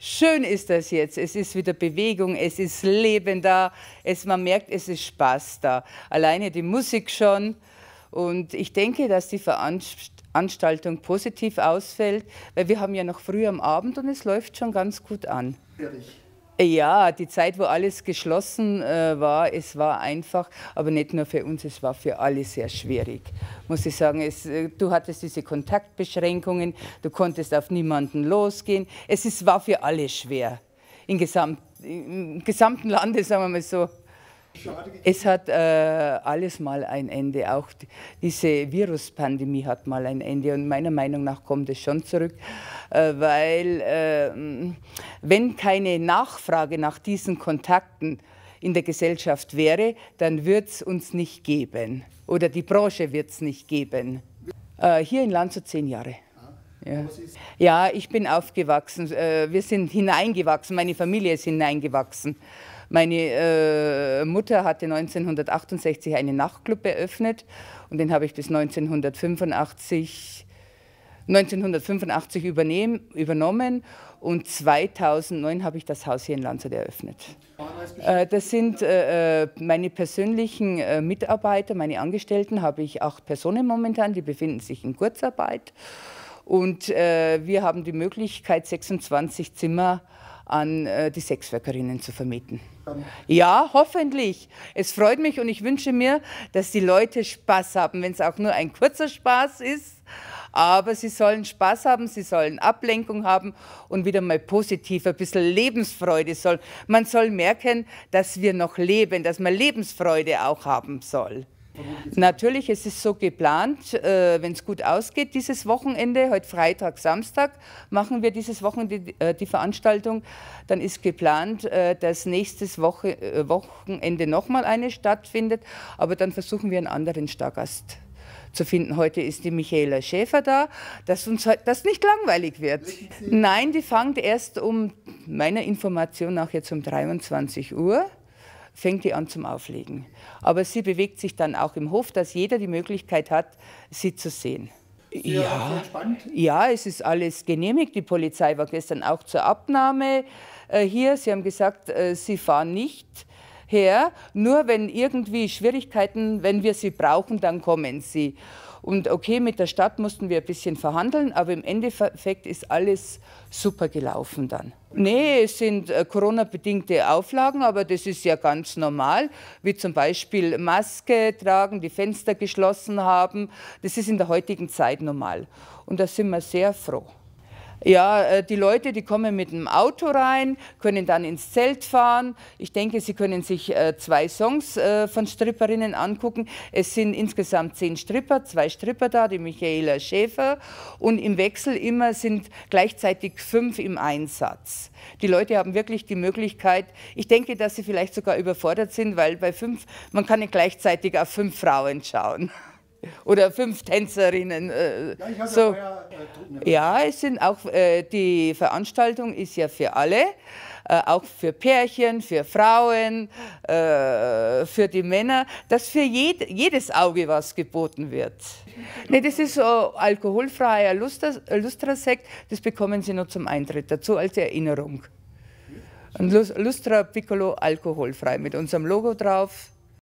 Schön ist das jetzt. Es ist wieder Bewegung, es ist Leben da. Es, man merkt, es ist Spaß da. Alleine die Musik schon. Und ich denke, dass die Veranstaltung positiv ausfällt, weil wir haben ja noch früh am Abend und es läuft schon ganz gut an. Ehrlich. Ja, die Zeit, wo alles geschlossen äh, war, es war einfach, aber nicht nur für uns, es war für alle sehr schwierig, muss ich sagen. Es, äh, du hattest diese Kontaktbeschränkungen, du konntest auf niemanden losgehen. Es ist, war für alle schwer, im, Gesamt, im gesamten Lande, sagen wir mal so. Es hat äh, alles mal ein Ende. Auch diese Viruspandemie hat mal ein Ende. Und meiner Meinung nach kommt es schon zurück, äh, weil äh, wenn keine Nachfrage nach diesen Kontakten in der Gesellschaft wäre, dann wird es uns nicht geben. Oder die Branche wird es nicht geben. Äh, hier in Landshut zehn Jahre. Ah, ja. ja, ich bin aufgewachsen. Äh, wir sind hineingewachsen. Meine Familie ist hineingewachsen. Meine äh, Mutter hatte 1968 einen Nachtclub eröffnet und den habe ich bis 1985 1985 übernehm, übernommen und 2009 habe ich das Haus hier in Landshut eröffnet. Äh, das sind äh, äh, meine persönlichen Mitarbeiter, meine Angestellten, habe ich acht Personen momentan, die befinden sich in Kurzarbeit. Und wir haben die Möglichkeit, 26 Zimmer an äh, die Sexworkerinnen zu vermieten. Ja, hoffentlich. Es freut mich und ich wünsche mir, dass die Leute Spaß haben, wenn es auch nur ein kurzer Spaß ist. Aber sie sollen Spaß haben, sie sollen Ablenkung haben und wieder mal positiv, ein bisschen Lebensfreude soll. Man soll merken, dass wir noch leben, dass man Lebensfreude auch haben soll. Natürlich, es ist so geplant, äh, wenn es gut ausgeht, dieses Wochenende, heute Freitag, Samstag, machen wir dieses Wochenende die, äh, die Veranstaltung. Dann ist geplant, äh, dass nächstes Woche, äh, Wochenende nochmal eine stattfindet, aber dann versuchen wir einen anderen Stargast zu finden. Heute ist die Michaela Schäfer da, dass uns das nicht langweilig wird. Nein, die fängt erst um meiner Information nach jetzt um 23 Uhr fängt die an zum Auflegen. Aber sie bewegt sich dann auch im Hof, dass jeder die Möglichkeit hat, sie zu sehen. Sehr, ja, sehr ja, es ist alles genehmigt. Die Polizei war gestern auch zur Abnahme äh, hier. Sie haben gesagt, äh, sie fahren nicht her. Nur wenn irgendwie Schwierigkeiten, wenn wir sie brauchen, dann kommen sie. Und okay, mit der Stadt mussten wir ein bisschen verhandeln, aber im Endeffekt ist alles super gelaufen dann. Nee, es sind äh, Corona-bedingte Auflagen, aber das ist ja ganz normal, wie zum Beispiel Maske tragen, die Fenster geschlossen haben. Das ist in der heutigen Zeit normal. Und da sind wir sehr froh. Ja, äh, die Leute, die kommen mit dem Auto rein, können dann ins Zelt fahren. Ich denke, sie können sich äh, zwei Songs äh, von Stripperinnen angucken. Es sind insgesamt zehn Stripper, zwei Stripper da, die Michaela Schäfer. Und im Wechsel immer sind gleichzeitig fünf im Einsatz. Die Leute haben wirklich die Möglichkeit, ich denke, dass sie vielleicht sogar überfordert sind, weil bei fünf, man kann nicht gleichzeitig auf fünf Frauen schauen. Oder fünf Tänzerinnen. Äh, ja, so. Euer, äh, ja, es sind auch, äh, die Veranstaltung ist ja für alle, äh, auch für Pärchen, für Frauen, äh, für die Männer, dass für jed jedes Auge was geboten wird. Nee, das ist so alkoholfreier Lustrasekt, das bekommen Sie nur zum Eintritt dazu als Erinnerung. Ein Lustra Piccolo alkoholfrei mit unserem Logo drauf.